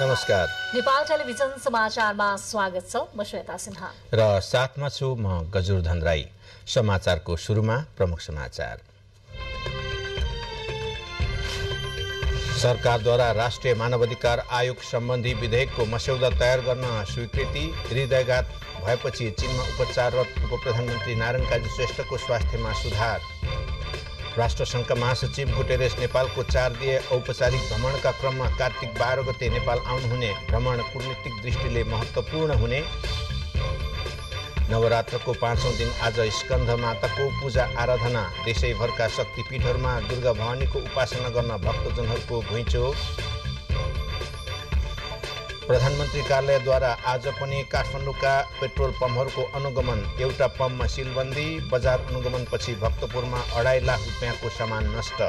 नमस्कार नेपाल टेलिभिजन समाचारमा स्वागत छ म श्वेता सिन्हा र साथमा छु म गजुर धनराई समाचारको सुरुमा प्रमुख समाचार सरकारद्वारा राष्ट्रिय मानवाधिकार आयोग सम्बन्धी विधेयकको मस्यौदा तयार गर्न स्वीकृति हृदयघात भएपछि चीनमा उपचाररत उप प्रधानमन्त्री नारायण काजी श्रेष्ठको स्वास्थ्यमा सुधार राष्ट्रसङ्घका महासचिव गुटेरेस नेपालको चार दिए औपचारिक भ्रमणका क्रममा कार्तिक बाह्र गते नेपाल आउनुहुने भ्रमण कुटनीतिक दृष्टिले महत्त्वपूर्ण हुने नवरात्रको पाँचौँ दिन आज स्कन्ध माताको पूजा आराधना देशैभरका शक्तिपीठहरूमा दुर्गा भवानीको उपासना गर्न भक्तजनहरूको घुइँचो प्रधानमन्त्री कार्यालयद्वारा आज पनि काठमाडौँका पेट्रोल पम्पहरूको अनुगमन एउटा पम्पमा सिलबन्दी बजार अनुगमनपछि भक्तपुरमा अढाई लाख रुपियाँको सामान नष्ट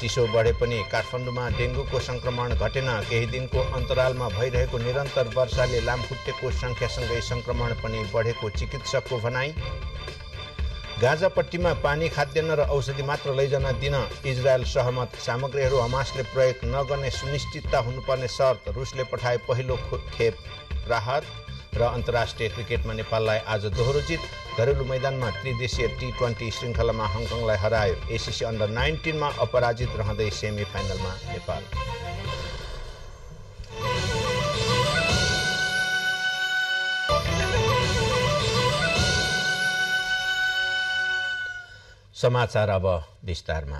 चिसो बढे पनि काठमाडौँमा डेङ्गुको सङ्क्रमण घटेन केही दिनको अन्तरालमा भइरहेको निरन्तर वर्षाले लामखुट्टेको सङ्ख्यासँगै सङ्क्रमण पनि बढेको चिकित्सकको भनाई गाजापट्टीमा पानी खाद्यान्न र औषधि मात्र लैजान दिन इजरायल सहमत सामग्रीहरू हमासले प्रयोग नगर्ने सुनिश्चितता हुनुपर्ने शर्त रुसले पठाए पहिलो खेप राहत र अन्तर्राष्ट्रिय क्रिकेटमा नेपाललाई आज दोहोरो जित घरेलु मैदानमा त्रिदेशीय टी ट्वेन्टी श्रृङ्खलामा हङकङलाई हरायो एसिसी अन्डर नाइन्टिनमा अपराजित रहँदै सेमी नेपाल समाचार अब विस्तारमा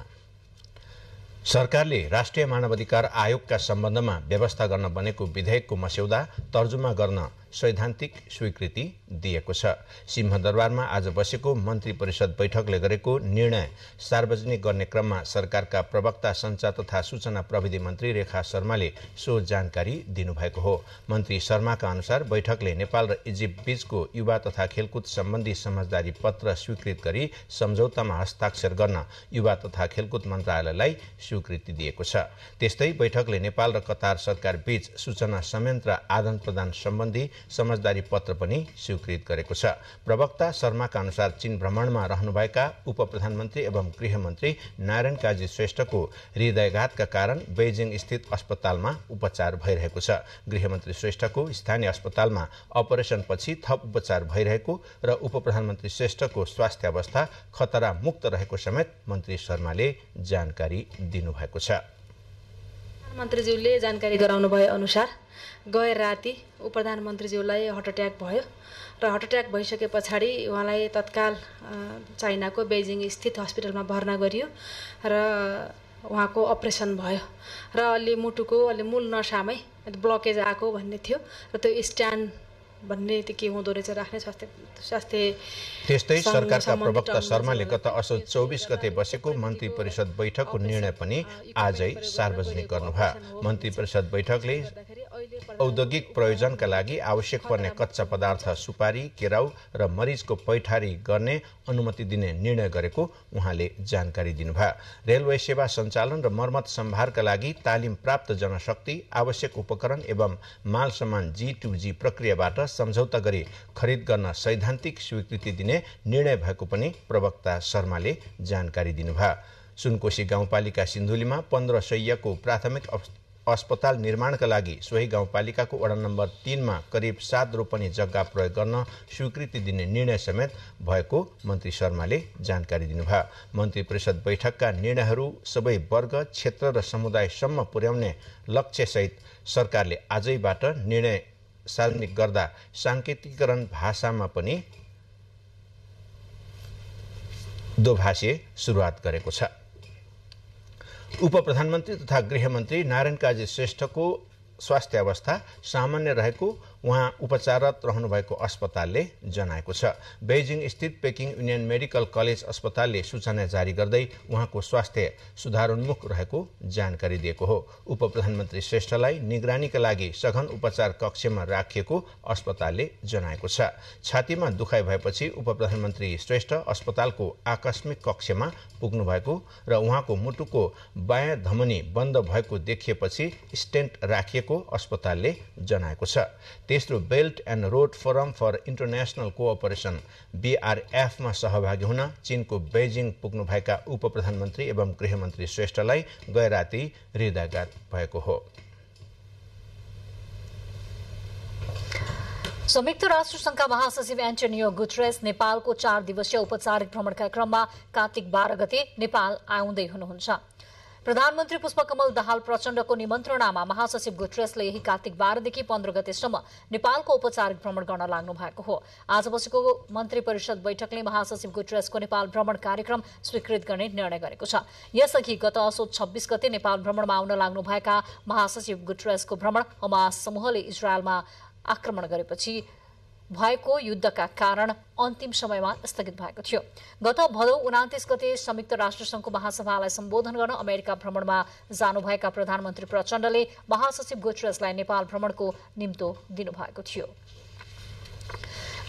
सरकारले राष्ट्रिय मानवाधिकार आयोगका सम्बन्धमा व्यवस्था गर्न बनेको विधेयकको मस्यौदा तर्जुमा गर्न सैद्धान्तिक स्वीकृति दिएको छ सिंहदरबारमा आज बसेको मन्त्री परिषद बैठकले गरेको निर्णय सार्वजनिक गर्ने क्रममा सरकारका प्रवक्ता सञ्चार तथा सूचना प्रविधि मन्त्री रेखा शर्माले सो जानकारी दिनुभएको हो मन्त्री शर्माका अनुसार बैठकले नेपाल र इजिप्ट बीचको युवा तथा खेलकुद सम्बन्धी समझदारी पत्र स्वीकृत गरी सम्झौतामा हस्ताक्षर गर्न युवा तथा खेलकुद मन्त्रालयलाई स्वीकृति दिएको छ त्यस्तै बैठकले नेपाल र कतार सरकार बीच सूचना संयन्त्र आदान प्रदान सम्बन्धी समझदारी पत्र पनि स्वीकृत गरेको छ प्रवक्ता शर्माका अनुसार चीन भ्रमणमा रहनुभएका उप प्रधानमन्त्री एवं गृहमन्त्री नारायण काजी श्रेष्ठको हृदयघातका कारण बेजिङ स्थित अस्पतालमा उपचार भइरहेको छ गृहमन्त्री श्रेष्ठको स्थानीय अस्पतालमा अपरेसनपछि थप उपचार भइरहेको र उप प्रधानमन्त्री श्रेष्ठको स्वास्थ्य अवस्था खतरा रहेको समेत मन्त्री शर्माले जानकारी दिनुभएको छ मन्त्रीज्यूले जानकारी गराउनु भए अनुसार गएर राति ऊ प्रधानमन्त्रीज्यूलाई हार्ट अट्याक भयो र हार्ट अट्याक भइसके पछाडि उहाँलाई तत्काल चाइनाको बेजिङ स्थित हस्पिटलमा भर्ना गरियो र उहाँको अपरेसन भयो र अलि मुटुको अलि मूल नसामै ब्लकेज आएको भन्ने थियो र त्यो स्ट्यान्ड भन्ने त के हुँदो रहेछ राख्ने स्वास्थ्य स्वास्थ्य त्यस्तै सरकारका प्रवक्ता शर्माले गत असोज चौबिस गते बसेको मन्त्री परिषद बैठकको निर्णय पनि आजै सार्वजनिक गर्नुभयो मन्त्री परिषद बैठकले औद्योगिक प्रयोजनका लागि आवश्यक पर्ने कच्चा पदार्थ सुपारी केराउ र मरिचको पैठारी गर्ने अनुमति दिने निर्णय गरेको उहाँले जानकारी दिनुभयो रेलवे सेवा सञ्चालन र मर्मत सम्भारका लागि तालिम प्राप्त जनशक्ति आवश्यक उपकरण एवं माल सामान जी टु जी प्रक्रियाबाट सम्झौता गरी खरिद गर्न सैद्धान्तिक स्वीकृति दिने निर्णय भएको पनि प्रवक्ता शर्माले जानकारी दिनुभयो सुनकोशी गाउँपालिका सिन्धुलीमा पन्ध्र सयको प्राथमिक अस्पताल निर्माणका लागि सोही गाउँपालिकाको वडा नम्बर तिनमा करिब सात रोपनी जग्गा प्रयोग गर्न स्वीकृति दिने निर्णय समेत भएको मन्त्री शर्माले जानकारी दिनुभयो मन्त्री परिषद बैठकका निर्णयहरू सबै वर्ग क्षेत्र र समुदायसम्म पुर्याउने लक्ष्यसहित सरकारले आजैबाट निर्णय सार्वजनिक गर्दा साङ्केतिकरण भाषामा पनि दोभाषे सुरुवात गरेको छ उप प्रधानमंत्री तथा गृहमंत्री नारायण काजी श्रेष्ठ को स्वास्थ्य अवस्था सामान्य रहेको उहाँ उपचाररत रहनुभएको अस्पतालले जनाएको छ बेजिङ स्थित पेकिङ युनियन मेडिकल कलेज अस्पतालले सूचना जारी गर्दै उहाँको स्वास्थ्य सुधारोन्मुख रहेको जानकारी दिएको हो उप प्रधानमन्त्री श्रेष्ठलाई निगरानीका लागि सघन उपचार कक्षमा राखिएको अस्पतालले जनाएको छ छातीमा दुखाइ भएपछि उप प्रधानमन्त्री श्रेष्ठ अस्पतालको आकस्मिक कक्षमा पुग्नु भएको र उहाँको मुटुको बायाँ धमनी बन्द भएको देखिएपछि स्टेन्ट राखिएको अस्पतालले जनाएको छ तेस्रो belt and road forum for international cooperation बिआरएफमा सहभागी हुन चीनको बेजिङ पुग्नुभएका उप प्रधानमन्त्री एवं गृहमन्त्री श्रेष्ठलाई गए राति हृदयघात भएको हो संयुक्त राष्ट्रसङ्घका महासचिव एन्टोनियो गुटरेस नेपालको चार दिवसीय औपचारिक भ्रमणका क्रममा कार्तिक बाह्र गते नेपाल आउँदै हुनुहुन्छ प्रधानमन्त्री पुष्पकमल दाहाल प्रचण्डको निमन्त्रणामा महासचिव गुट्रेसले यही कार्तिक बाह्रदेखि पन्ध्र गतेसम्म नेपालको औपचारिक भ्रमण गर्न लाग्नु भएको हो आज बसेको मन्त्री परिषद बैठकले महासचिव गुट्रेसको नेपाल भ्रमण कार्यक्रम स्वीकृत गर्ने निर्णय गरेको छ यसअघि गत असो छब्बीस गते नेपाल भ्रमणमा आउन लाग्नुभएका महासचिव गुट्रेसको भ्रमण हमास समूहले इजरायलमा आक्रमण गरेपछि भएको युद्धका कारण अन्तिम समयमा स्थगित भएको थियो गत भदौ उनातिस गते संयुक्त राष्ट्रसङ्घको महासभालाई सम्बोधन गर्न अमेरिका भ्रमणमा जानुभएका प्रधानमन्त्री प्रचण्डले महासचिव गोचरेजलाई नेपाल भ्रमणको निम्तो दिनुभएको थियो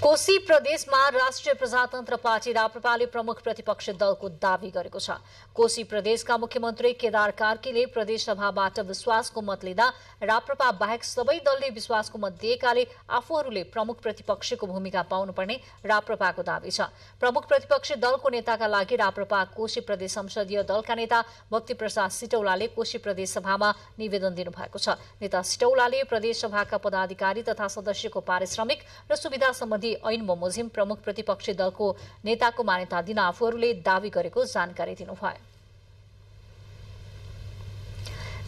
कोशी प्रदेशमा राष्ट्रिय प्रजातन्त्र पार्टी राप्रपाले प्रमुख प्रतिपक्षी दलको दावी गरेको छ कोशी प्रदेशका मुख्यमन्त्री केदार कार्कीले प्रदेशसभाबाट विश्वासको मत लिँदा राप्रपा बाहेक सबै दलले विश्वासको मत दिएकाले आफूहरूले प्रमुख प्रतिपक्षको भूमिका पाउनुपर्ने राप्रपाको दावी छ प्रमुख प्रतिपक्षी दलको नेताका लागि राप्रपा कोशी प्रदेश संसदीय दलका नेता भक्ति प्रसाद सिटौलाले कोशी प्रदेश सभामा निवेदन दिनुभएको छ नेता सिटौलाले प्रदेश सभाका पदाधिकारी तथा सदस्यको पारिश्रमिक र सुविधा सम्बन्धी ऐन बमोजिम प्रमुख प्रतिपक्षी दलको नेताको मान्यता दिन आफूहरूले दावी गरेको जानकारी दिनुभयो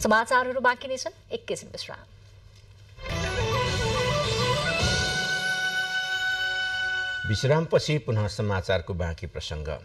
समाचारहरू बाँकी नै छन् एकैछिन विश्राम विश्रामपछि पुनः समाचारको बाँकी प्रसङ्ग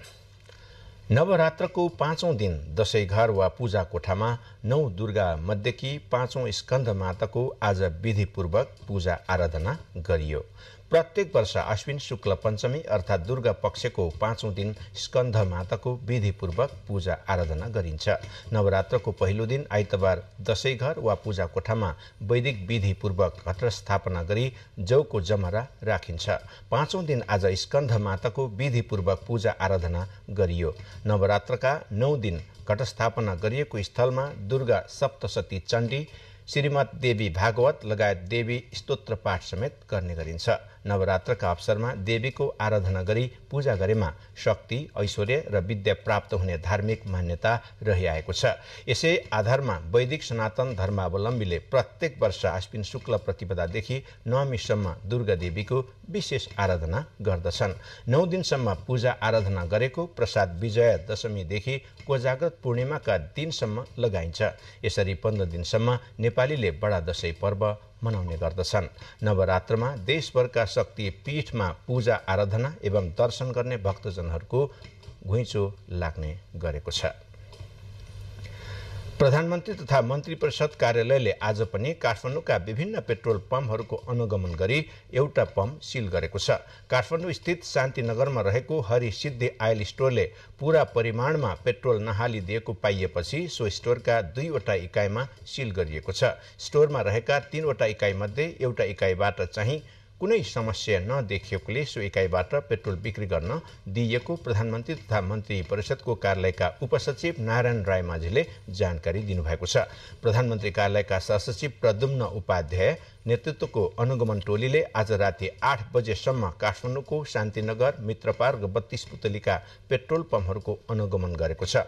नवरात्रको पाँचौँ दिन दसैँ घर वा पूजा कोठामा नौ दुर्गा मध्येकी पाँचौँ स्कन्द माताको आज विधिपूर्वक पूजा आराधना गरियो प्रत्येक वर्ष अश्विन शुक्ल पञ्चमी अर्थात् दुर्गा पक्षको पाँचौँ दिन स्कन्ध माताको विधिपूर्वक पूजा आराधना गरिन्छ नवरात्रको पहिलो दिन आइतबार दसैँ घर वा पूजा कोठामा वैदिक विधिपूर्वक घट स्थापना गरी जौको जमरा राखिन्छ पाँचौँ दिन आज स्कन्ध माताको विधिपूर्वक पूजा आराधना गरियो नवरात्रका नौ दिन घटस्थापना गरिएको स्थलमा दुर्गा सप्तशती चण्डी श्रीमद् देवी भागवत लगायत देवी स्तोत्र पाठ समेत गर्ने गरिन्छ नवरात्रका अवसरमा देवीको आराधना गरी पूजा गरेमा शक्ति ऐश्वर्य र विद्या प्राप्त हुने धार्मिक मान्यता रहिआएको छ यसै आधारमा वैदिक सनातन धर्मावलम्बीले प्रत्येक वर्ष आश्विन शुक्ल प्रतिपदादेखि नवमीसम्म दुर्गा देवीको विशेष आराधना गर्दछन् नौ दिनसम्म पूजा आराधना गरेको प्रसाद विजय दशमीदेखि कोजाग्रत पूर्णिमाका दिनसम्म लगाइन्छ यसरी पन्ध्र दिनसम्म नेपालीले बडा दशैँ पर्व मनाउने गर्दछन् नवरात्रमा देशभरका शक्ति पीठमा पूजा आराधना एवं दर्शन गर्ने भक्तजनहरूको घुइँचो लाग्ने गरेको छ प्रधानमन्त्री तथा मन्त्री परिषद कार्यालयले आज पनि काठमाडौँका विभिन्न पेट्रोल पम्पहरूको अनुगमन गरी एउटा पम्प सिल गरेको छ काठमाडौँ स्थित शान्तिनगरमा रहेको हरि सिद्धि आयल स्टोरले पूरा परिमाणमा पेट्रोल नहालिदिएको पाइएपछि सो स्टोरका दुईवटा इकाइमा सिल गरिएको छ स्टोरमा रहेका तीनवटा इकाइमध्ये एउटा इकाइबाट चाहिँ कुनै समस्या नदेखिएकोले सो इकाइबाट पेट्रोल बिक्री गर्न दिइएको प्रधानमन्त्री तथा मन्त्री परिषदको कार्यालयका उपसचिव नारायण राय माझीले जानकारी दिनुभएको छ प्रधानमन्त्री कार्यालयका सहसचिव प्रदुम्न उपाध्याय नेतृत्वको अनुगमन टोलीले आज राति आठ बजेसम्म काठमाडौँको शान्तिनगर मित्रपार्क बत्तीस पुतलीका पेट्रोल पम्पहरूको अनुगमन गरेको छ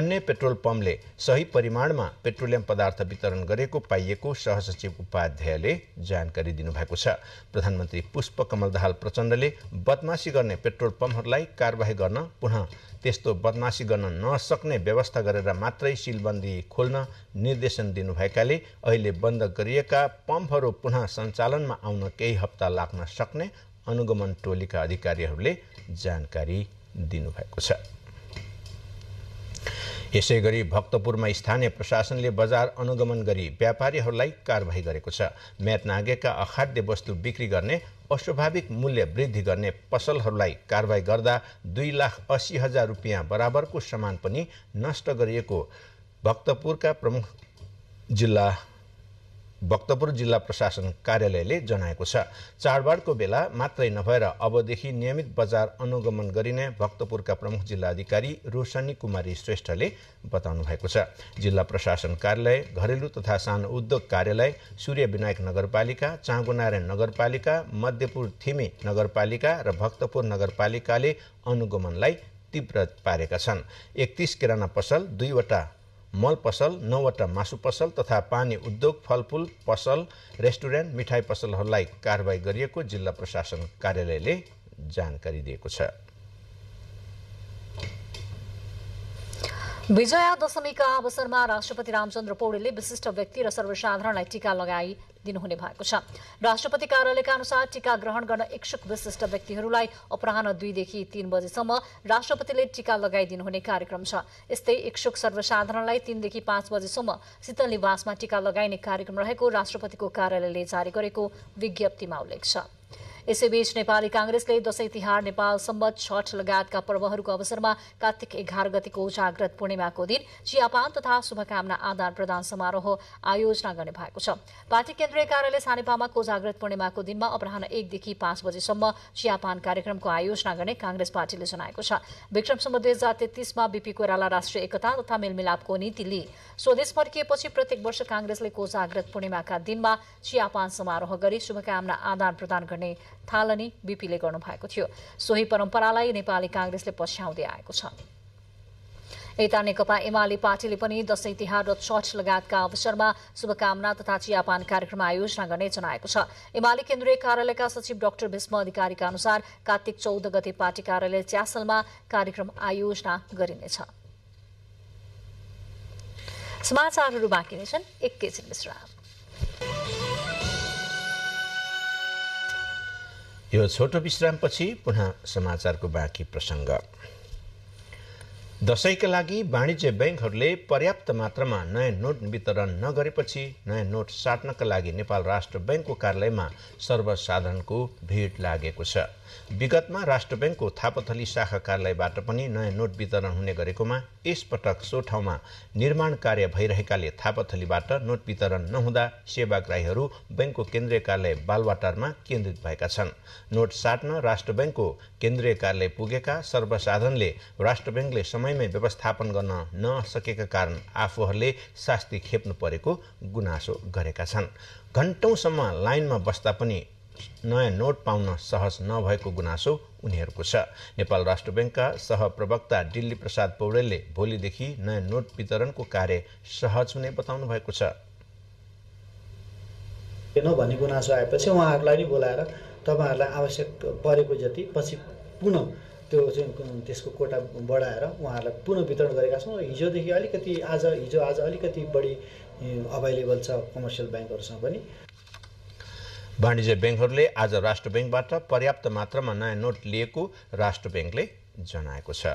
अन्य पेट्रोल पम्पले सही परिमाणमा पेट्रोलियम पदार्थ वितरण गरेको पाइएको सहसचिव उपाध्यायले जानकारी दिनुभएको छ प्रधानमन्त्री पुष्प कमल दाहाल प्रचण्डले बदमासी गर्ने पेट्रोल पम्पहरूलाई कारवाही गर्न पुनः त्यस्तो बदमासी गर्न नसक्ने व्यवस्था गरेर मात्रै सिलबन्दी खोल्न निर्देशन दिनुभएकाले अहिले बन्द गरिएका पम्पहरू पुनः सञ्चालनमा आउन केही हप्ता लाग्न सक्ने अनुगमन टोलीका अधिकारीहरूले जानकारी दिनुभएको छ यसै गरी भक्तपुरमा स्थानीय प्रशासनले बजार अनुगमन गरी व्यापारीहरूलाई कारवाही गरेको छ म्याद नागेका अखाद्य वस्तु बिक्री गर्ने अस्वाभाविक मूल्य वृद्धि गर्ने पसलहरूलाई कारवाही गर्दा दुई लाख अस्सी हजार रुपियाँ बराबरको सामान पनि नष्ट गरिएको भक्तपुरका प्रमुख जिल्ला भक्तपुर जिल्ला प्रशासन कार्यालयले जनाएको छ चाडबाडको बेला मात्रै नभएर अबदेखि नियमित बजार अनुगमन गरिने भक्तपुरका प्रमुख जिल्ला अधिकारी रोशनी कुमारी श्रेष्ठले बताउनु भएको छ जिल्ला प्रशासन कार्यालय घरेलु तथा सानो उद्योग कार्यालय सूर्य विनायक नगरपालिका नारायण नगरपालिका मध्यपुर थिमी नगरपालिका र भक्तपुर नगरपालिकाले अनुगमनलाई तीव्र पारेका छन् एकतिस किराना पसल दुईवटा मल पसल नौवटा मासु पसल तथा पानी उद्योग फलफुल पसल रेस्टुरेन्ट मिठाई पसलहरूलाई कारवाही गरिएको जिल्ला प्रशासन कार्यालयले जानकारी दिएको छ विजया दशमीका अवसरमा राष्ट्रपति रामचन्द्र पौडेलले विशिष्ट व्यक्ति र सर्वसाधारणलाई टीका दिनुहुने भएको छ राष्ट्रपति कार्यालयका अनुसार टीका ग्रहण गर्न इच्छुक विशिष्ट व्यक्तिहरूलाई अपराह दुईदेखि तीन बजेसम्म राष्ट्रपतिले टीका लगाइदिनुहुने कार्यक्रम छ यस्तै इच्छुक सर्वसाधारणलाई तीनदेखि पाँच बजेसम्म शीतल निवासमा टीका लगाइने कार्यक्रम रहेको राष्ट्रपतिको कार्यालयले जारी गरेको विज्ञप्तिमा उल्लेख छ यसैबीच नेपाली कांग्रेसले दशैं तिहार नेपाल सम्बत छठ लगायतका पर्वहरूको अवसरमा कार्तिक एघार गतिको जाग्रत पूर्णिमाको दिन चियापान तथा शुभकामना आदान प्रदान समारोह आयोजना गर्ने भएको छ पार्टी केन्द्रीय कार्यालय सानेपामा कोजाग्रत पूर्णिमाको दिनमा अपराह एकदेखि पाँच बजेसम्म चियापान कार्यक्रमको आयोजना गर्ने कांग्रेस पार्टीले जनाएको छ विक्रम सम्म दुई हजार तेत्तीसमा बीपी कोइराला राष्ट्रिय एकता तथा मेलमिलापको नीति लिए स्वदेश फर्किएपछि प्रत्येक वर्ष कांग्रेसले कोजाग्रत पूर्णिमाका दिनमा चियापान समारोह गरी शुभकामना आदान प्रदान गर्ने थालनी बिपीले गर्नु भएको थियो सोही परम्परालाई नेपाली काङ्ग्रेसले पछ्याउँदै आएको छ यता नेकपा एमाले पार्टीले पनि दशैं तिहार र छठ लगायतका अवसरमा शुभकामना तथा चियापान कार्यक्रम आयोजना गर्ने जनाएको छ एमाले केन्द्रीय कार्यालयका सचिव डाक्टर भीष्म अधिकारीका अनुसार कार्तिक चौध गते पार्टी कार्यालय च्यासलमा कार्यक्रम आयोजना गरिनेछ समाचारहरू बाँकी नै छन् एकैछिन विश्राम यो छोटो विश्रामपछि पुनः समाचारको बाँकी प्रसङ्ग दसैँका लागि वाणिज्य ब्याङ्कहरूले पर्याप्त मात्रामा नयाँ नोट वितरण नगरेपछि नयाँ नोट साट्नका लागि नेपाल राष्ट्र ब्याङ्कको कार्यालयमा सर्वसाधारणको भिड लागेको छ विगतमा राष्ट्र ब्याङ्कको थापाथली शाखा कार्यालयबाट पनि नयाँ नोट वितरण हुने गरेकोमा यसपटक सो ठाउँमा निर्माण कार्य भइरहेकाले थापाथलीबाट नोट वितरण नहुँदा सेवाग्राहीहरू ब्याङ्कको केन्द्रीय कार्यालय बालवाटारमा केन्द्रित भएका छन् नोट साट्न राष्ट्र ब्याङ्कको केन्द्रीय कार्यालय पुगेका सर्वसाधारणले राष्ट्र ब्याङ्कले समयमै व्यवस्थापन गर्न नसकेका कारण आफूहरूले शास्ति खेप्नु परेको गुनासो गरेका छन् घन्टौँसम्म लाइनमा बस्दा पनि नयाँ नोट पाउन सहज नभएको गुनासो उनीहरूको छ नेपाल राष्ट्र ब्याङ्कका सहप्रवक्ता दिल्ली प्रसाद पौडेलले भोलिदेखि नयाँ नोट वितरणको कार्य सहज हुने बताउनु भएको छ भन्ने गुनासो आएपछि उहाँहरूलाई नै बोलाएर तपाईँहरूलाई आवश्यक परेको जति पछि पुनः त्यो चाहिँ त्यसको कोटा बढाएर उहाँहरूलाई पुनः वितरण गरेका छौँ हिजोदेखि अलिकति आज हिजो आज अलिकति बढी अभाइलेबल छ कमर्सियल ब्याङ्कहरूसँग पनि वाणिज्य ब्याङ्कहरूले आज राष्ट्र ब्याङ्कबाट पर्याप्त मात्रामा नयाँ नोट लिएको राष्ट्र ब्याङ्कले जनाएको छ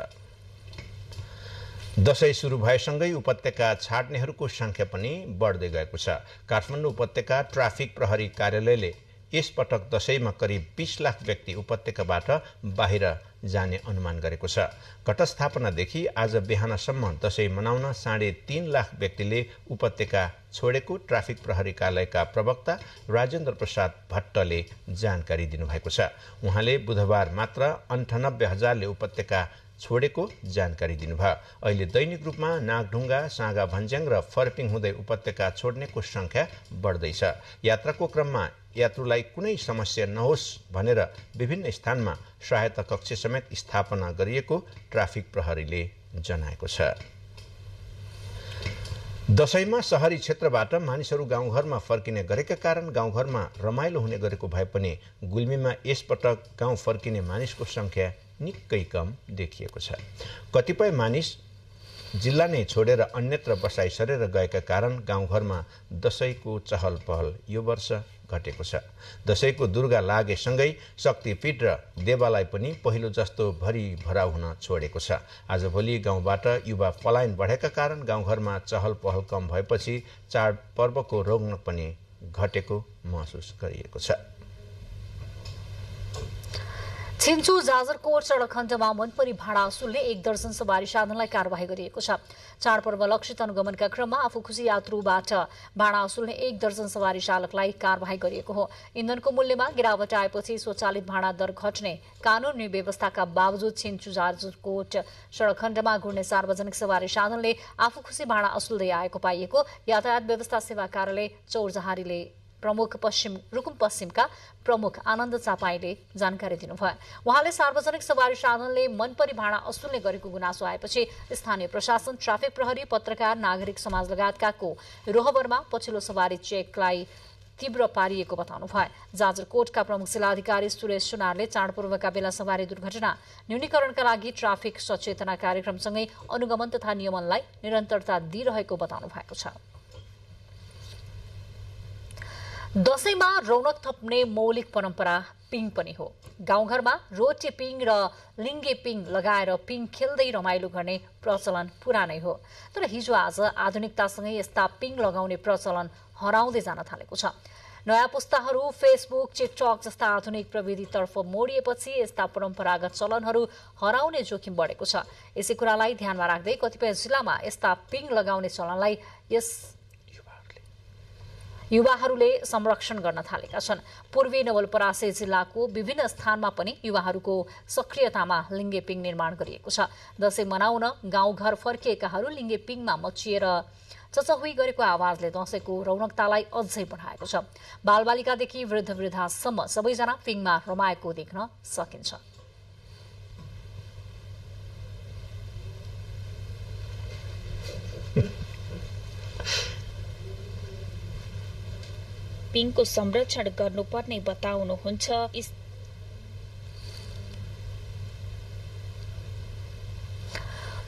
दसैँ सुरु भएसँगै उपत्यका छाड्नेहरूको सङ्ख्या पनि बढ्दै गएको छ काठमाडौँ उपत्यका ट्राफिक प्रहरी कार्यालयले यस पटक दसैँमा करिब बिस लाख व्यक्ति उपत्यकाबाट बाहिर जाने अनुमान गरेको छ घटस्थापनादेखि आज बिहानसम्म दसैँ मनाउन साढे तीन लाख व्यक्तिले उपत्यका छोडेको ट्राफिक प्रहरी कार्यालयका प्रवक्ता राजेन्द्र प्रसाद भट्टले जानकारी दिनुभएको छ उहाँले बुधबार मात्र अन्ठानब्बे हजारले उपत्यका छोडेको जानकारी दिनुभयो अहिले दैनिक रूपमा नागढुङ्गा साँगा भन्ज्याङ र फर्पिङ हुँदै उपत्यका छोड्नेको सङ्ख्या बढ्दैछ यात्राको क्रममा यात्रुलाई कुनै समस्या नहोस् भनेर विभिन्न स्थानमा सहायता कक्ष समेत स्थापना गरिएको ट्राफिक प्रहरीले जनाएको छ दसैँमा सहरी क्षेत्रबाट मानिसहरू गाउँघरमा फर्किने गरेका कारण गाउँघरमा रमाइलो हुने गरेको भए पनि गुल्मीमा यसपटक गाउँ फर्किने मानिसको सङ्ख्या निकै कम देखिएको छ कतिपय मानिस जिल्ला नै छोडेर अन्यत्र बसाइ सरेर गएका कारण गाउँघरमा दसैँको चहल पहल यो वर्ष घटेको छ दसैँको दुर्गा लागेसँगै शक्तिपीठ र देवालय पनि पहिलो जस्तो भरि भराउ हुन छोडेको छ आजभोलि गाउँबाट युवा पलायन बढेका कारण गाउँघरमा चहल पहल कम भएपछि चाडपर्वको रोग्न पनि घटेको महसुस गरिएको छ छिन्चु जाजरकोट सड़क खण्डमा मनपरी भाँडा सुल्ने एक दर्जन सवारी साधनलाई कार्यवाही गरिएको छ चाडपर्व लक्षित अनुगमनका क्रममा आफू खुसी यात्रुबाट भाँडा असुल्ने एक दर्जन सवारी चालकलाई कार्यवाही गरिएको हो इन्धनको मूल्यमा गिरावट आएपछि स्वचालित भाँडा दर घट्ने कानूनी व्यवस्थाका बावजुद छिन्चु जाजरकोट सड़क खण्डमा घुर्ने सार्वजनिक सवारी साधनले आफू खुसी भाँडा असुल्दै आएको पाइएको यातायात व्यवस्था सेवा कार्यालय चौरजहारीले प्रमुख पश्चिम रुकुम पश्चिमका प्रमुख आनन्द चापाईले जानकारी दिनुभयो उहाँले सार्वजनिक सवारी साधनले मनपरी भाँडा असुल्ने गरेको गुनासो आएपछि स्थानीय प्रशासन ट्राफिक प्रहरी पत्रकार नागरिक समाज लगायतकाको रोहबरमा पछिल्लो सवारी चेकलाई तीव्र पारिएको बताउनु भयो जाजरकोटका प्रमुख जिल्लाधिकारी सुरेश सुनारले चाडपर्वका बेला सवारी दुर्घटना न्यूनीकरणका लागि ट्राफिक सचेतना कार्यक्रमसँगै अनुगमन तथा नियमनलाई निरन्तरता दिइरहेको बताउनु भएको छ दसैँमा रौनक थप्ने मौलिक परम्परा पिङ पनि हो गाउँघरमा रोटे पिङ र लिङ्गे पिङ लगाएर पिङ खेल्दै रमाइलो गर्ने प्रचलन पुरानै हो तर हिजो आज आधुनिकतासँगै यस्ता पिङ लगाउने प्रचलन हराउँदै जान थालेको छ नयाँ पुस्ताहरू फेसबुक टिकटक जस्ता आधुनिक प्रविधितर्फ मोडिएपछि यस्ता परम्परागत चलनहरू हराउने जोखिम बढेको छ यसै कुरालाई ध्यानमा राख्दै कतिपय जिल्लामा यस्ता पिङ लगाउने चलनलाई यस युवाहरूले संरक्षण गर्न थालेका छन् पूर्वी नवलपरासी जिल्लाको विभिन्न स्थानमा पनि युवाहरूको सक्रियतामा लिङ्गे पिङ निर्माण गरिएको छ दशैं मनाउन गाउँघर फर्किएकाहरू लिङ्गे पिङमा मचिएर चचहुई गरेको आवाजले दसैँको रौनकतालाई अझै बढाएको छ बालबालिकादेखि वृद्ध वृद्धासम्म सबैजना पिङमा रमाएको देख्न सकिन्छ पिङको संरक्षण गर्नुपर्ने बताउनुहुन्छ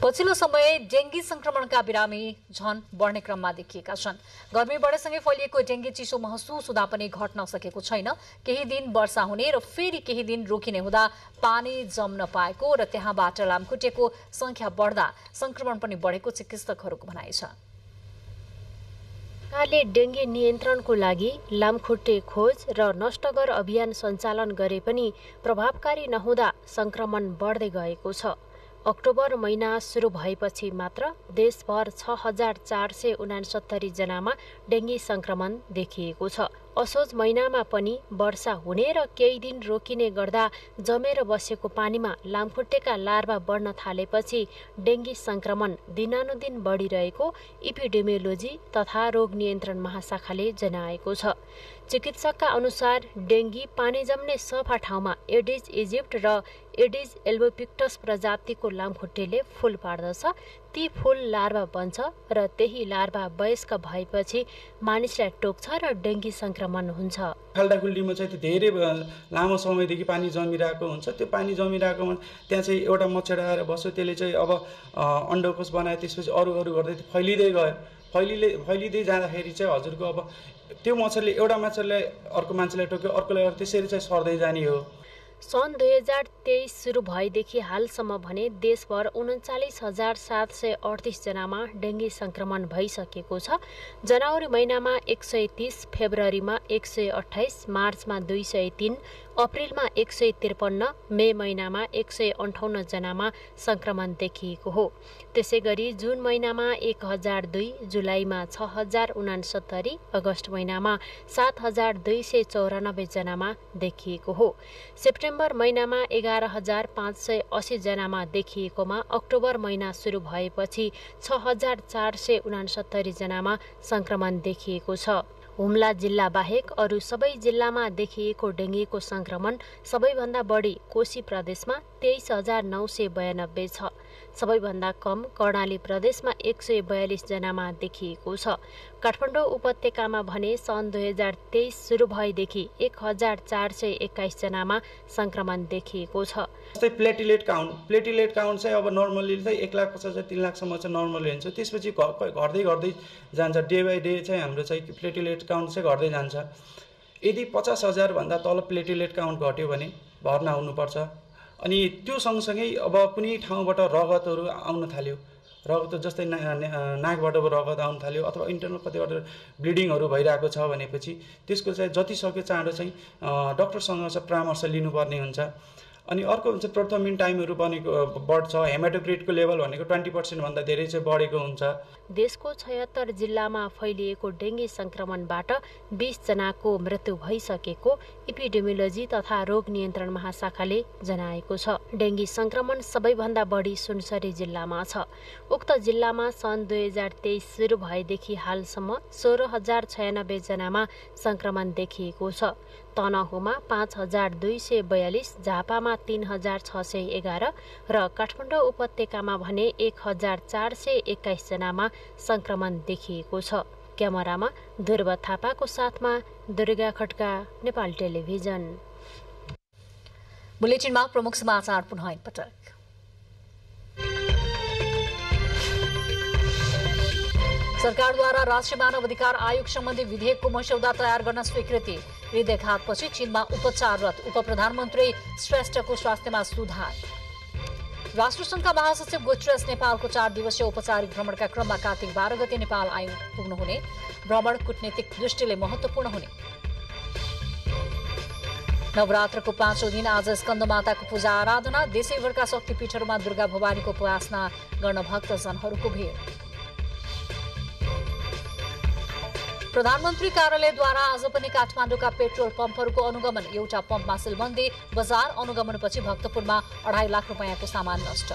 पछिल्लो समय डेङ्गी संक्रमणका बिरामी झन बढ्ने क्रममा देखिएका छन् गर्मी बढेसँगै फैलिएको डेङ्गी चिसो महसुस हुँदा पनि घट्न सकेको छैन केही दिन वर्षा हुने र फेरि केही दिन रोकिने हुँदा पानी जम्न पाएको र त्यहाँबाट लामखुट्टेको संख्या बढ्दा संक्रमण पनि बढेको चिकित्सकहरूको भनाइ छ सरकारले डेङ्गी नियन्त्रणको लागि लामखुट्टे खोज र नष्टगर अभियान सञ्चालन गरे पनि प्रभावकारी नहुँदा सङ्क्रमण बढ्दै गएको छ अक्टोबर महिना सुरु भएपछि मात्र देशभर छ हजार चार सय उनासत्तरी जनामा डेङ्गी सङ्क्रमण देखिएको छ असोज महिनामा पनि वर्षा हुने र केही दिन रोकिने गर्दा जमेर बसेको पानीमा लामखुट्टेका लार्वा बढ्न थालेपछि डेङ्गी संक्रमण दिनानुदिन बढिरहेको इपिडेमियोलोजी तथा रोग नियन्त्रण महाशाखाले जनाएको छ चिकित्सकका अनुसार डेङ्गी पानी जम्ने सफा ठाउँमा एडिज इजिप्ट र एडिज एल्बोपिक्टस प्रजातिको लामखुट्टेले फुल पार्दछ ती फुल लार्भा बन्छ र त्यही लार्भा वयस्क भएपछि मानिसलाई टोक्छ र डेङ्गी सङ्क्रमण हुन्छ खाल्डाखुल्डीमा चाहिँ धेरै लामो समयदेखि पानी जमिरहेको हुन्छ त्यो पानी जमिरहेकोमा त्यहाँ चाहिँ एउटा मच्छर आएर बस्यो त्यसले चाहिँ अब अन्डकोस बनायो त्यसपछि अरू अरू गर्दै फैलिँदै गयो फैलिँदै फैलिँदै जाँदाखेरि चाहिँ हजुरको अब त्यो मच्छरले एउटा मच्छरले अर्को मान्छेलाई टोक्यो अर्कोलाई त्यसरी चाहिँ सर्दै जाने हो सन् दुई हजार तेइस सुरु भएदेखि हालसम्म भने देशभर उन्चालिस हजार सात सय अडतिसजनामा डेङ्गी सङ्क्रमण भइसकेको छ जनवरी महिनामा एक सय तिस फेब्रुअरीमा एक सय अठाइस मार्चमा दुई सय तिन अप्रेलमा एक सय त्रिपन्न मे महिनामा एक सय अन्ठाउन्नजनामा सङ्क्रमण देखिएको हो त्यसै गरी जुन महिनामा एक हजार दुई जुलाईमा छ हजार उनासत्तरी अगस्त महिनामा सात हजार दुई सय चौरानब्बेजनामा देखिएको हो सेप्टेम्बर महिनामा एघार हजार पाँच सय असीजनामा देखिएकोमा अक्टोबर महिना सुरु भएपछि छ हजार चार सय उनासत्तरीजनामा सङ्क्रमण देखिएको छ हुम्ला जिल्ला बाहेक अरू सबै जिल्लामा देखिएको डेङ्गीको संक्रमण सबैभन्दा बढी कोशी प्रदेशमा तेइस हजार नौ सय बयानब्बे छ सबैभन्दा कम कर्णाली प्रदेशमा एक सय बयालिसजनामा देखिएको छ काठमाडौँ उपत्यकामा भने सन् दुई हजार तेइस सुरु भएदेखि एक हजार चार सय एक्काइसजनामा सङ्क्रमण देखिएको छ जस्तै प्लेटिलेट काउन्ट प्लेटिलेट काउन्ट चाहिँ अब नर्मल्ली चाहिँ एक लाख पचास हजार तिन लाखसम्म चाहिँ नर्मल्ली हुन्छ त्यसपछि घट्दै घट्दै जान्छ डे बाई डे चाहिँ हाम्रो चाहिँ प्लेटिलेट काउन्ट चाहिँ घट्दै जान्छ यदि पचास हजारभन्दा तल प्लेटिलेट काउन्ट घट्यो भने भर्ना हुनुपर्छ अनि त्यो सँगसँगै अब कुनै ठाउँबाट रगतहरू आउन थाल्यो रगत जस्तै ना, नाकबाट रगत आउन थाल्यो अथवा इन्टरनल कतिबाट ब्लिडिङहरू भइरहेको छ भनेपछि त्यसको चाहिँ जति सक्यो चाँडो चाहिँ डक्टरसँग चाहिँ परामर्श लिनुपर्ने हुन्छ अनि अर्को हुन्छ प्रोथोमिन टाइमहरू बनेको बढ्छ हेमाटोक्रिटको लेभल भनेको ट्वेन्टी पर्सेन्टभन्दा धेरै चाहिँ बढेको हुन्छ देशको छयत्तर जिल्लामा फैलिएको डेङ्गी सङ्क्रमणबाट बिसजनाको मृत्यु भइसकेको इपिडेमियोलोजी तथा रोग नियन्त्रण महाशाखाले जनाएको छ डेङ्गी सङ्क्रमण सबैभन्दा बढी सुनसरी जिल्लामा छ उक्त जिल्लामा सन् दुई हजार तेइस सुरु भएदेखि हालसम्म सोह्र हजार छयानब्बेजनामा सङ्क्रमण देखिएको छ तनहुमा पाँच हजार दुई सय बयालिस झापामा तिन हजार छ सय एघार र काठमाडौँ उपत्यकामा भने एक हजार चार सय एक्काइसजनामा सङ्क्रमण देखिएको छ क्यामेरामा ध्रुव थापाको साथमा दुर्गा खड्का नेपाल टेलिभिजन बुलेटिनमा प्रमुख समाचार पुनः एकपटक सरकारद्वारा राष्ट्रिय मानव अधिकार आयोग सम्बन्धी विधेयकको मस्यौदा तयार गर्न स्वीकृति विधेयक चीनमा उपचाररत उप प्रधानमन्त्री श्रेष्ठको स्वास्थ्यमा सुधार राष्ट्रसङ्घका महासचिव गुट्रेस नेपालको चार दिवसीय औपचारिक भ्रमणका क्रममा कार्तिक बाह्र गते नेपाल आयु पुग्नुहुने भ्रमण कूटनीतिक दृष्टिले महत्वपूर्ण हुने नवरात्रको पाँचौं दिन आज स्कन्दमाताको पूजा आराधना देशैभरका शक्तिपीठहरूमा दुर्गा भवानीको उपासना गर्न भक्तजनहरूको भिड प्रधानमन्त्री कार्यालयद्वारा आज पनि काठमाडौँका पेट्रोल पम्पहरूको अनुगमन एउटा पम्पमा सिलबन्दी बजार अनुगमनपछि भक्तपुरमा अढाई लाख रुपियाँको सामान नष्ट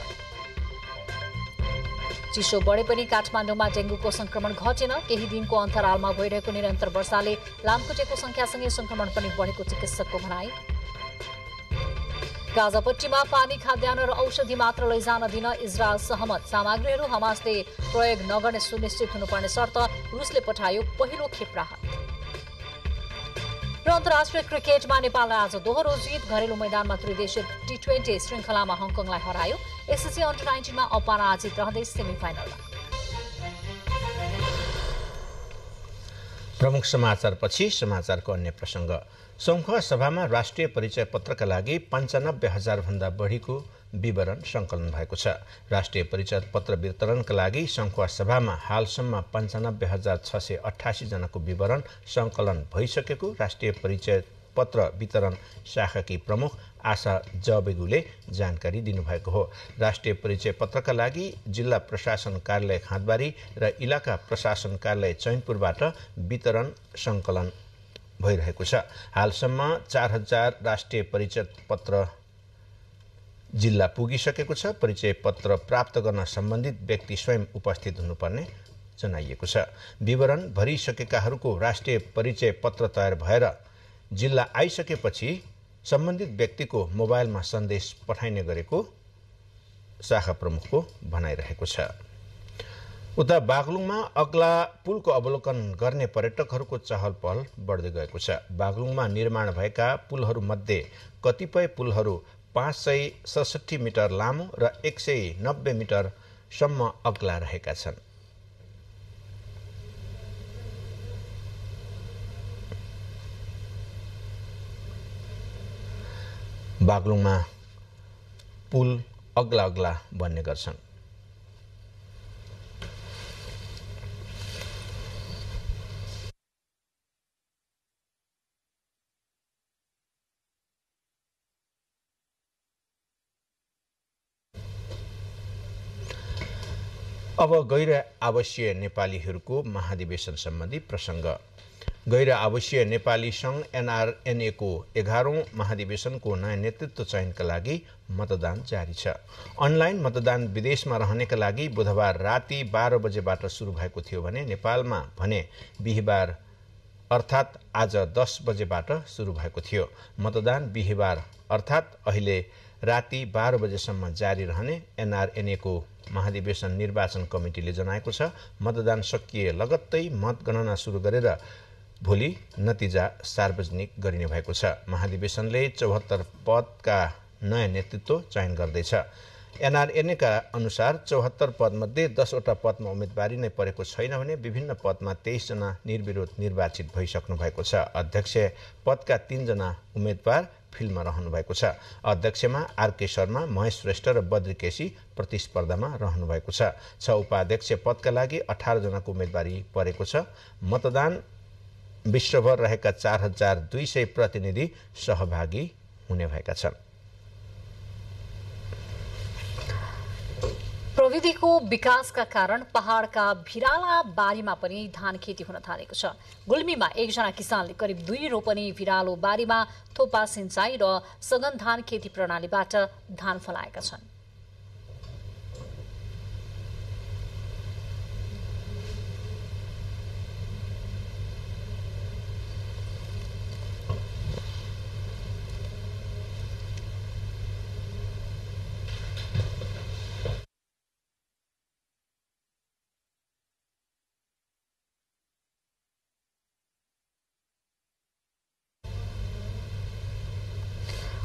चिसो बढे पनि काठमाडौँमा डेङ्गुको संक्रमण घटेन केही दिनको अन्तरालमा भइरहेको निरन्तर वर्षाले लामखुट्टेको संख्यासँगै संक्रमण पनि बढेको चिकित्सकको भनाई गाजापट्टीमा पानी खाद्यान्न र औषधि मात्र लैजान दिन इजरायल सहमत सामग्रीहरू हमासले प्रयोग नगर्ने सुनिश्चित हुनुपर्ने शर्त रुसले पठायो पहिलो खेप राहत र अन्तर्राष्ट्रिय क्रिकेटमा नेपाललाई आज दोहोरो जित घरेलु मैदानमा त्रिदेशीय टी ट्वेन्टी श्रृङ्खलामा हङकङलाई हरायो एसएससी अन्डर नाइन्टिनमा अपराजित रहँदै सेमिफाइनलमा प्रमुख समाचारपछि समाचारको अन्य प्रसङ्ग सङ्घ सभामा राष्ट्रिय परिचय पत्रका लागि पन्चानब्बे हजारभन्दा बढीको विवरण सङ्कलन भएको छ राष्ट्रिय परिचय पत्र वितरणका लागि सङ्खुवा सभामा हालसम्म पन्चानब्बे हजार छ सय अठासीजनाको विवरण सङ्कलन भइसकेको राष्ट्रिय परिचय पत्र वितरण शाखाकी प्रमुख आशा जबेगुले जानकारी दिनुभएको हो राष्ट्रिय परिचय पत्रका लागि जिल्ला प्रशासन कार्यालय खाँदबारी र इलाका प्रशासन कार्यालय चैनपुरबाट वितरण सङ्कलन भइरहेको छ हालसम्म चार हजार राष्ट्रिय परिचय पत्र जिल्ला पुगिसकेको छ परिचय पत्र प्राप्त गर्न सम्बन्धित व्यक्ति स्वयं उपस्थित हुनुपर्ने जनाइएको छ विवरण भरिसकेकाहरूको राष्ट्रिय परिचय पत्र तयार भएर जिल्ला आइसकेपछि सम्बन्धित व्यक्तिको मोबाइलमा सन्देश पठाइने गरेको शाखा प्रमुखको भनाइरहेको छ उता बागलुङमा अग्ला पुलको अवलोकन गर्ने पर्यटकहरूको चहल पहल बढ्दै गएको छ बागलुङमा निर्माण भएका पुलहरूमध्ये कतिपय पुलहरू पाँच सय सडसठी मिटर लामो र एक सय नब्बे मिटरसम्म अग्ला रहेका छन् बागलुङमा पुल अग्ला अग्ला बन्ने गर्छन् अब गैर आवासीय नेपालीहरूको महाधिवेशन सम्बन्धी प्रसङ्ग गैर आवासीय नेपाली सङ्घ एनआरएनएको एघारौँ महाधिवेशनको नयाँ नेतृत्व चयनका लागि मतदान जारी छ अनलाइन मतदान विदेशमा रहनेका लागि बुधबार राति बाह्र बजेबाट सुरु भएको थियो भने नेपालमा भने बिहिबार अर्थात् आज दस बजेबाट सुरु भएको थियो मतदान बिहिबार अर्थात् अहिले राति बाह्र बजेसम्म जारी रहने एनआरएनएको महाधिवेशन निर्वाचन कमिटीले जनाएको छ मतदान सकिए लगत्तै मतगणना सुरु गरेर भोलि नतिजा सार्वजनिक गरिने भएको छ महाधिवेशनले चौहत्तर पदका नयाँ नेतृत्व चयन गर्दैछ एनआरएनएका अनुसार चौहत्तर पदमध्ये दसवटा पदमा उम्मेदवारी नै परेको छैन भने विभिन्न पदमा तेइसजना निर्विरोध निर्वाचित भइसक्नु भएको छ अध्यक्ष पदका तिनजना उम्मेद्वार फिल्डमा भएको छ अध्यक्षमा आरके शर्मा महेश श्रेष्ठ र बद्री केसी प्रतिस्पर्धामा भएको छ छ उपाध्यक्ष पदका लागि अठारजनाको उम्मेदवारी परेको छ मतदान विश्वभर रहेका चार हजार दुई सय प्रतिनिधि सहभागी हुने भएका छन् प्रविधिको विकासका कारण पहाड़का भिराला बारीमा पनि धान खेती हुन थालेको छ गुल्मीमा एकजना किसानले करिब दुई रोपनी भिरालो बारीमा थोपा सिंचाई र सघन धान खेती प्रणालीबाट धान फलाएका छन्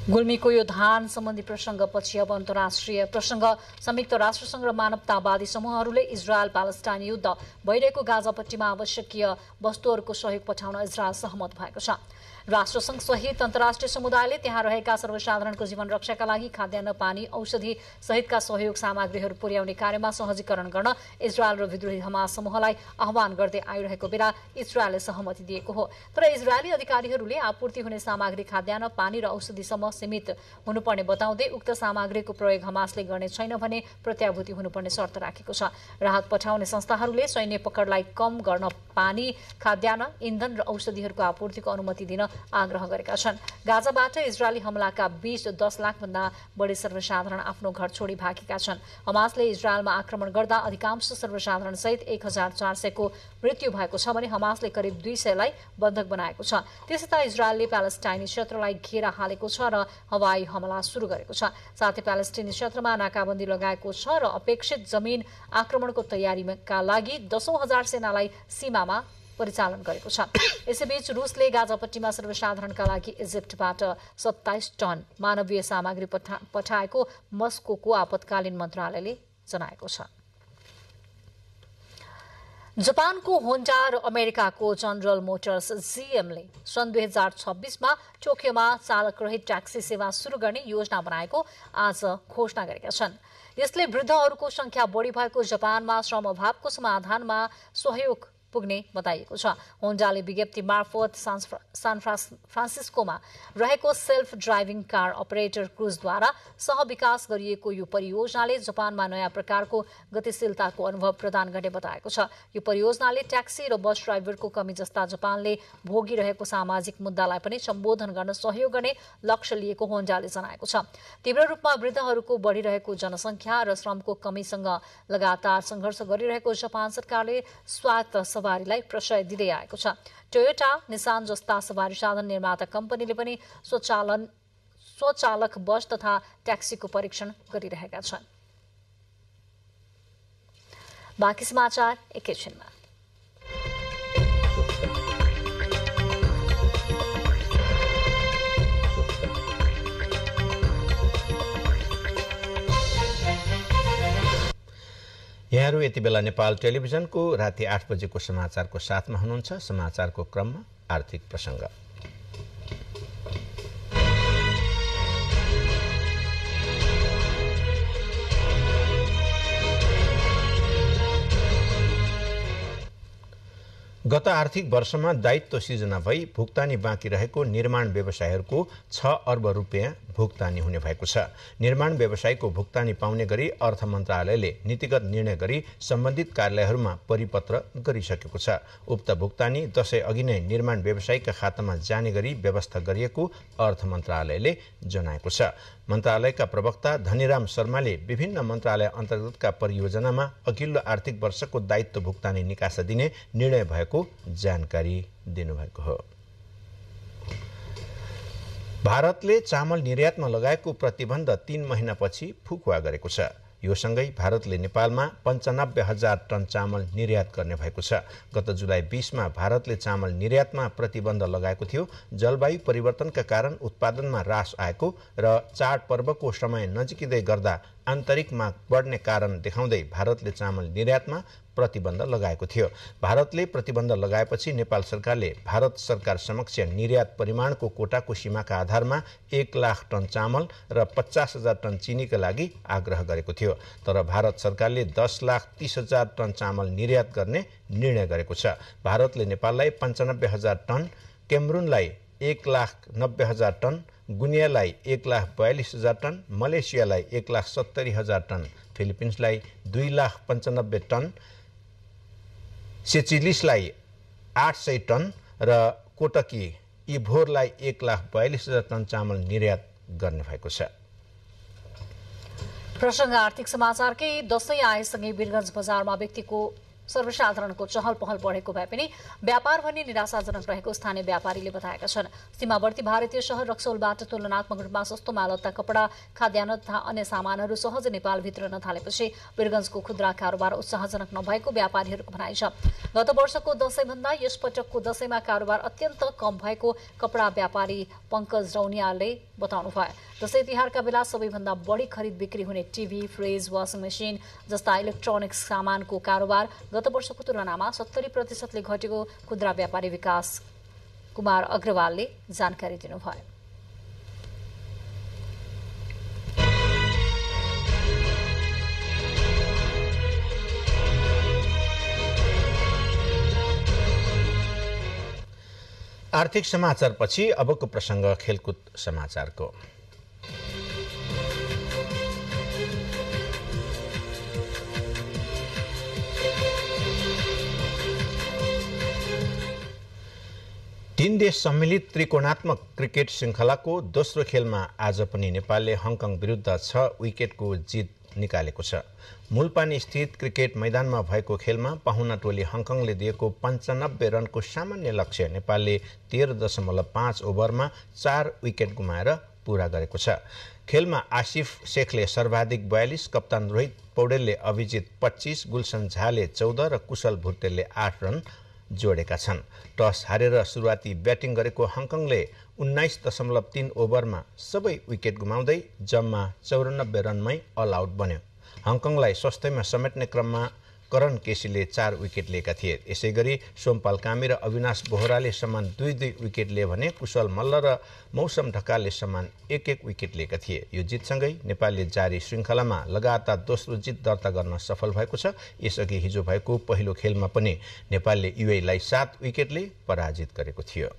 गुल्मीको यो धान सम्बन्धी प्रसङ्गपछि अब अन्तर्राष्ट्रिय प्रसङ्ग संयुक्त राष्ट्रसङ्घ र मानवतावादी समूहहरूले इजरायल प्यालेस्टाइन युद्ध भइरहेको गाजापट्टिमा आवश्यकीय वस्तुहरूको सहयोग पठाउन इजरायल सहमत भएको छ राष्ट्रसंघ सहित अन्तर्राष्ट्रिय समुदायले त्यहाँ रहेका सर्वसाधारणको जीवन रक्षाका लागि खाद्यान्न पानी औषधि सहितका सहयोग सामग्रीहरू पुर्याउने कार्यमा सहजीकरण गर्न इजरायल र विद्रोही हमास समूहलाई आह्वान गर्दै आइरहेको बेला इजरायलले सहमति दिएको हो तर इजरायली अधिकारीहरूले आपूर्ति हुने सामग्री खाद्यान्न पानी र औषधिसम्म सीमित हुनुपर्ने बताउँदै उक्त सामग्रीको प्रयोग हमासले गर्ने छैन भने प्रत्याभूति हुनुपर्ने शर्त राखेको छ राहत पठाउने संस्थाहरूले सैन्य पकडलाई कम गर्न पानी खाद्यान्न इन्धन र औषधिहरूको आपूर्तिको अनुमति दिन आग्रह गरेका छन् गाजाबाट इजरायली हमलाका बीच दस लाखभन्दा बढी सर्वसाधारण आफ्नो घर छोडी भागेका छन् हमासले इजरायलमा आक्रमण गर्दा अधिकांश सर्वसाधारण सहित एक हजार चार सयको मृत्यु भएको छ भने हमासले करिब दुई सयलाई बन्धक बनाएको छ त्यसै त इजरायलले प्यालेस्टाइनी क्षेत्रलाई घेरा हालेको छ र हवाई हमला सुरु गरेको छ साथै प्यालेस्टिनी क्षेत्रमा नाकाबन्दी लगाएको छ र अपेक्षित जमिन आक्रमणको तयारीका लागि दसौँ हजार सेनालाई सीमामा परिचालन गरेको छ यसैबीच रुसले गाजापट्टिमा सर्वसाधारणका लागि इजिप्टबाट सत्ताइस टन मानवीय सामग्री पठाएको मस्को आपतकालीन मन्त्रालयले जनाएको छ जापानको होन्डा र अमेरिकाको जनरल मोटर्स जीएमले सन् दुई हजार छब्बिसमा टोकियोमा चालक रहित ट्याक्सी सेवा सुरु गर्ने योजना बनाएको आज घोषणा गरेका छन् यसले वृद्धहरूको संख्या बढी भएको जापानमा श्रम अभावको समाधानमा सहयोग पुग्ने बताइएको छ होन्डाले विज्ञप्ति मार्फत सान फ्रान्सिस्कोमा रहेको सेल्फ ड्राइभिङ कार अपरेटर क्रुजद्वारा विकास गरिएको यो परियोजनाले जापानमा नयाँ प्रकारको गतिशीलताको अनुभव प्रदान गर्ने बताएको छ यो परियोजनाले ट्याक्सी र बस ड्राइभरको कमी जस्ता जापानले भोगिरहेको सामाजिक मुद्दालाई पनि सम्बोधन गर्न सहयोग गर्ने लक्ष्य लिएको होन्डाले जनाएको छ तीव्र रूपमा वृद्धहरूको बढ़िरहेको जनसंख्या र श्रमको कमीसँग लगातार संघर्ष गरिरहेको जापान सरकारले स्वायत्त सवारीलाई प्रशय दिँदै आएको छ टोयोटा निसान जस्ता सवारी साधन निर्माता कम्पनीले पनि स्वचालन स्वचालक बस तथा ट्याक्सीको परीक्षण गरिरहेका छन् यहाँहरू यति बेला नेपाल टेलिभिजनको राति आठ बजेको समाचारको साथमा हुनुहुन्छ समाचारको क्रममा आर्थिक प्रसङ्ग गत आर्थिक वर्षमा दायित्व सिर्जना भई भुक्तानी बाँकी रहेको निर्माण व्यवसायहरूको छ अर्ब रुपियाँ भुक्तानी हुने भएको छ निर्माण व्यवसायको भुक्तानी पाउने गरी अर्थ मन्त्रालयले नीतिगत निर्णय गरी सम्बन्धित कार्यालयहरूमा परिपत्र गरिसकेको छ उक्त भुक्तानी दशै अघि नै निर्माण व्यवसायका खातामा जाने गरी व्यवस्था गरिएको अर्थ मन्त्रालयले जनाएको छ मन्त्रालयका प्रवक्ता धनीराम शर्माले विभिन्न मन्त्रालय अन्तर्गतका परियोजनामा अघिल्लो आर्थिक वर्षको दायित्व भुक्तानी निकासा दिने निर्णय भएको जानकारी दिनुभएको हो भारतले चामल निर्यातमा लगाएको प्रतिबन्ध तीन महिनापछि फुकुवा गरेको छ यो सँगै भारतले नेपालमा पन्चानब्बे हजार टन चामल निर्यात गर्ने भएको छ गत जुलाई बिसमा भारतले चामल निर्यातमा प्रतिबन्ध लगाएको थियो जलवायु परिवर्तनका कारण उत्पादनमा रास आएको र चाडपर्वको समय नजिकिँदै गर्दा आन्तरिक माग बढ्ने कारण देखाउँदै भारतले चामल निर्यातमा प्रतिबन्ध लगाएको थियो भारतले प्रतिबन्ध लगाएपछि नेपाल सरकारले भारत सरकार समक्ष निर्यात परिमाणको कोटाको सीमाका आधारमा एक लाख टन चामल र पचास हजार टन चिनीका लागि आग्रह गरेको थियो तर भारत सरकारले दस लाख तिस हजार टन चामल निर्यात गर्ने निर्णय गरेको छ भारतले नेपाललाई पन्चानब्बे हजार टन केमरुनलाई एक लाख नब्बे हजार टन गुनियालाई एक लाख बयालिस हजार टन मलेसियालाई एक लाख सत्तरी हजार टन फिलिपिन्सलाई दुई लाख पन्चानब्बे टन सेचिलिसलाई आठ सय टन र कोटकी इभोरलाई एक लाख बयालिस हजार टन चामल निर्यात गर्ने भएको छ प्रसङ्ग आर्थिक समाचारकै दसैँ आएसँगै वीरगञ्ज बजारमा व्यक्तिको सर्वसाधारणको चहल पहल बढेको भए पनि व्यापार भने निराशाजनक रहेको स्थानीय व्यापारीले बताएका छन् सीमावर्ती भारतीय शहर रक्सौलबाट तुलनात्मक रूपमा सस्तो मालत्ता कपडा खाद्यान्न तथा अन्य सामानहरू सहज नेपाल भित्र नथालेपछि वीरगंजको खुद्रा कारोबार उत्साहजनक नभएको व्यापारीहरूको भनाइ छ गत वर्षको दशैंभन्दा पटकको दशैंमा कारोबार अत्यन्त कम भएको कपडा व्यापारी पंकज रौनियाले भयो दशैं तिहारका बेला सबैभन्दा बढी खरिद बिक्री हुने टिभी फ्रिज वासिङ मेसिन जस्ता इलेक्ट्रोनिक्स सामानको कारोबार गत वर्षको तुलनामा सत्तरी प्रतिशतले घटेको खुद्रा व्यापारी विकास कुमार अग्रवालले जानकारी दिनुभयो आर्थिक समाचारपछि अबको प्रसङ्ग खेलकुद समाचारको तीन देश सम्मिलित त्रिकोणात्मक क्रिकेट श्रृङ्खलाको दोस्रो खेलमा आज पनि नेपालले हङकङ विरुद्ध छ विकेटको जित निकालेको छ मूलपानी स्थित क्रिकेट मैदानमा भएको खेलमा पाहुना टोली हङकङले दिएको पन्चानब्बे रनको सामान्य लक्ष्य नेपालले तेह्र दशमलव पाँच ओभरमा चार विकेट गुमाएर पुरा गरेको छ खेलमा आसिफ शेखले सर्वाधिक बयालिस कप्तान रोहित पौडेलले अभिजित पच्चिस गुलसन झाले चौध र कुशल भुटेलले आठ रन जोडेका छन् टस हारेर सुरुवाती ब्याटिङ गरेको हङकङले उन्नाइस दशमलव तिन ओभरमा सबै विकेट गुमाउँदै जम्मा चौरानब्बे रनमै अल आउट बन्यो हङकङलाई स्वास्थ्यमा समेट्ने क्रममा करण केसीले चार विकेट लिएका थिए यसै गरी सोमपाल कामी र अविनाश बोहराले समान दुई दुई विकेट लिए भने कुशल मल्ल र मौसम ढकालले समान एक एक विकेट लिएका थिए यो जितसँगै नेपालले जारी श्रृङ्खलामा लगातार दोस्रो जित दर्ता गर्न सफल भएको छ यसअघि हिजो भएको पहिलो खेलमा पनि नेपालले युएलाई सात विकेटले पराजित गरेको थियो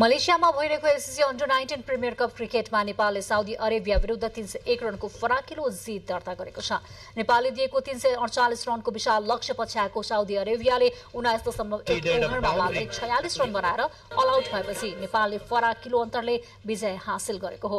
मलेसियामा भइरहेको ACC under nineteen premier cup क्रिकेटमा नेपालले साउदी अरेबिया विरुद्ध तीन सय एक रनको फराकिलो जित दर्ता गरेको छ नेपालले दिएको तीन सय अडचालिस रनको विशाल लक्ष्य पछ्याएको साउदी अरेबियाले उनाइस दशमलव एक ओभरमा मात्रै छयालिस रन बनाएर अल आउट भएपछि नेपालले फराकिलो अन्तरले विजय हासिल गरेको हो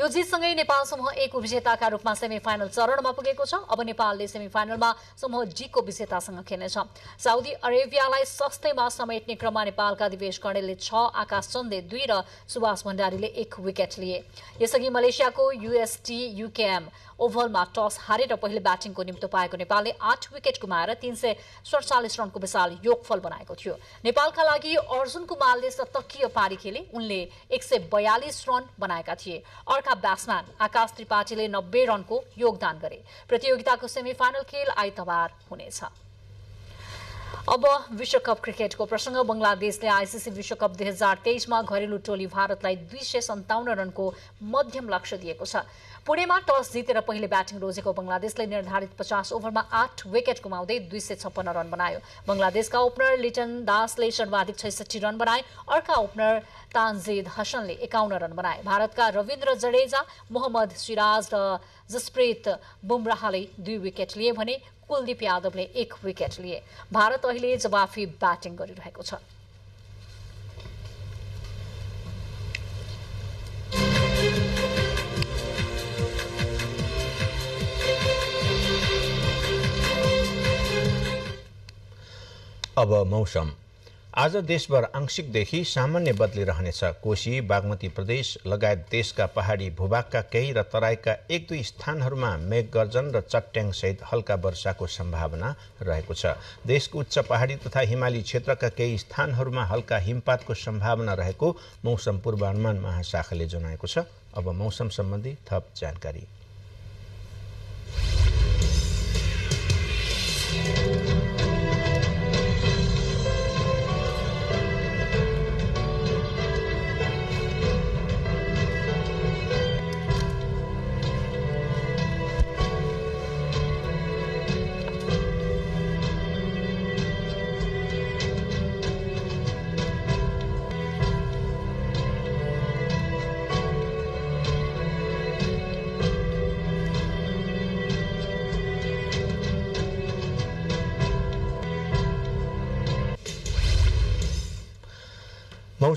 यो जितसँगै नेपाल समूह एक विजेताका रूपमा सेमिफाइनल चरणमा पुगेको छ अब नेपालले सेमिफाइनलमा समूह जीको विजेतासँग खेल्नेछ साउदी अरेबियालाई सस्तैमा समेट्ने क्रममा नेपालका दिवेश कणेलले छ आकाश चन्दले दुई र सुभाष भण्डारीले एक विकेट लिए यसअघि मलेसियाको युएसटी युकेएम ओभरमा टस हारेर पहिले ब्याटिङको निम्तो पाएको नेपालले आठ विकेट गुमाएर तीन सय सडचालिस रनको विशाल योगफल बनाएको थियो नेपालका लागि अर्जुन कुमारले शतकीय पारी खेले उनले एक सय बयालिस रन बनाएका थिए अर्का ब्याट्सम्यान आकाश त्रिपाठीले नब्बे रनको योगदान गरे प्रतियोगिताको सेमिफाइनल खेल आइतबार हुनेछ अब विश्वकप क्रिकेटको प्रसङ्ग बङ्गलादेशले आइसिसी विश्वकप दुई हजार तेइसमा घरेलु टोली भारतलाई दुई सय सन्ताउन्न रनको मध्यम लक्ष्य दिएको छ पुणेमा टस जितेर पहिले ब्याटिङ रोजेको बङ्गलादेशले निर्धारित पचास ओभरमा आठ विकेट गुमाउँदै दुई सय छप्पन्न रन बनायो बङ्गलादेशका ओपनर लिटन दासले सर्वाधिक छैसठी रन बनाए अर्का ओपनर तान्जिद हसनले एकाउन्न रन बनाए भारतका रविन्द्र जडेजा मोहम्मद सिराज र जसप्रीत बुमराहले दुई विकेट लिए भने कुलदीप यादवले एक विकेट लिए भारत अहिले जवाफी ब्याटिङ गरिरहेको छ अब मौसम आज देशभर आंशिकदेखि सामान्य बदली रहनेछ कोशी बागमती प्रदेश लगायत देशका पहाडी भूभागका केही र तराईका एक दुई स्थानहरूमा मेघगर्जन र चट्याङसहित हल्का वर्षाको सम्भावना रहेको छ देशको उच्च पहाडी तथा हिमाली क्षेत्रका केही स्थानहरूमा हल्का हिमपातको सम्भावना रहेको मौसम पूर्वानुमान महाशाखाले जनाएको छ अब मौसम सम्बन्धी थप जानकारी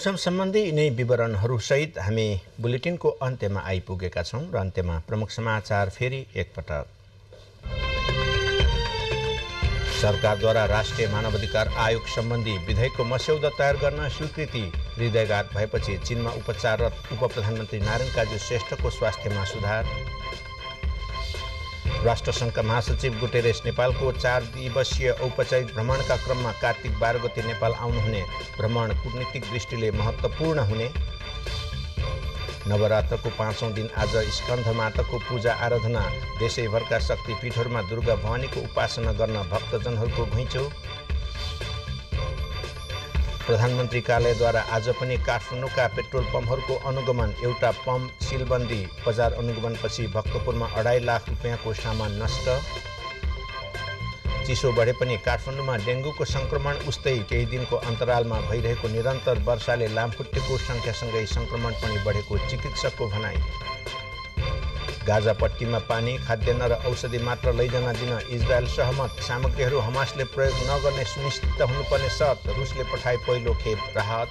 मौसम सम्बन्धी यिनै विवरणहरूसहित हामी बुलेटिनको अन्त्यमा आइपुगेका छौँ र अन्त्यमा प्रमुख समाचार फेरि एकपटक सरकारद्वारा राष्ट्रिय मानवाधिकार आयोग सम्बन्धी विधेयकको मस्यौदा तयार गर्न स्वीकृति हृदयघात भएपछि चीनमा उपचाररत उप प्रधानमन्त्री नारायण काजी श्रेष्ठको स्वास्थ्यमा सुधार राष्ट्रसङ्घका महासचिव गुटेरेस नेपालको चार दिवसीय औपचारिक भ्रमणका क्रममा कार्तिक बाह्र गते नेपाल आउनुहुने भ्रमण कुटनीतिक दृष्टिले महत्त्वपूर्ण हुने नवरात्रको पाँचौँ दिन आज स्कन्ध माताको पूजा आराधना देशैभरका शक्तिपीठहरूमा दुर्गा भवानीको उपासना गर्न भक्तजनहरूको घुइँचो प्रधानमन्त्री कार्यालयद्वारा आज पनि काठमाडौँका पेट्रोल पम्पहरूको अनुगमन एउटा पम्प सिलबन्दी बजार अनुगमनपछि भक्तपुरमा अढाई लाख रुपियाँको सामान नष्ट चिसो बढे पनि काठमाडौँमा डेङ्गुको सङ्क्रमण उस्तै केही दिनको अन्तरालमा भइरहेको निरन्तर वर्षाले लामखुट्टेको सङ्ख्यासँगै सङ्क्रमण पनि बढेको चिकित्सकको भनाइ गाजा पट्टीमा पानी खाद्यान्न र औषधि मात्र लैजान दिन इजरायल सहमत सामग्रीहरू हमासले प्रयोग नगर्ने सुनिश्चित हुनुपर्ने सर्त रुसले पठाए पहिलो खेप राहत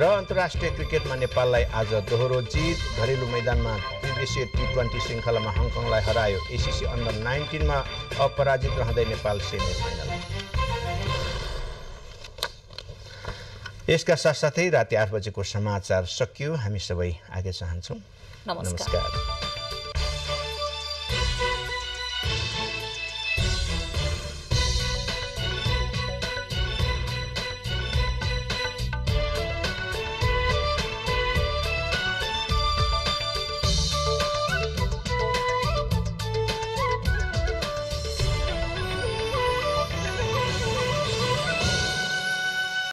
र अन्तर्राष्ट्रिय क्रिकेटमा नेपाललाई आज दोहोरो जित घरेलु मैदानमा त्रिदेशीय टी ट्वेन्टी श्रृङ्खलामा हङकङलाई हरायो एसिसी अन्डर नाइन्टिनमा अपराजित रहँदै नेपाल सेमिफाइनल यसका साथसाथै राति आठ बजेको समाचार सकियो हामी सबै आगे चाहन्छौँ নমস্কার নমস্কার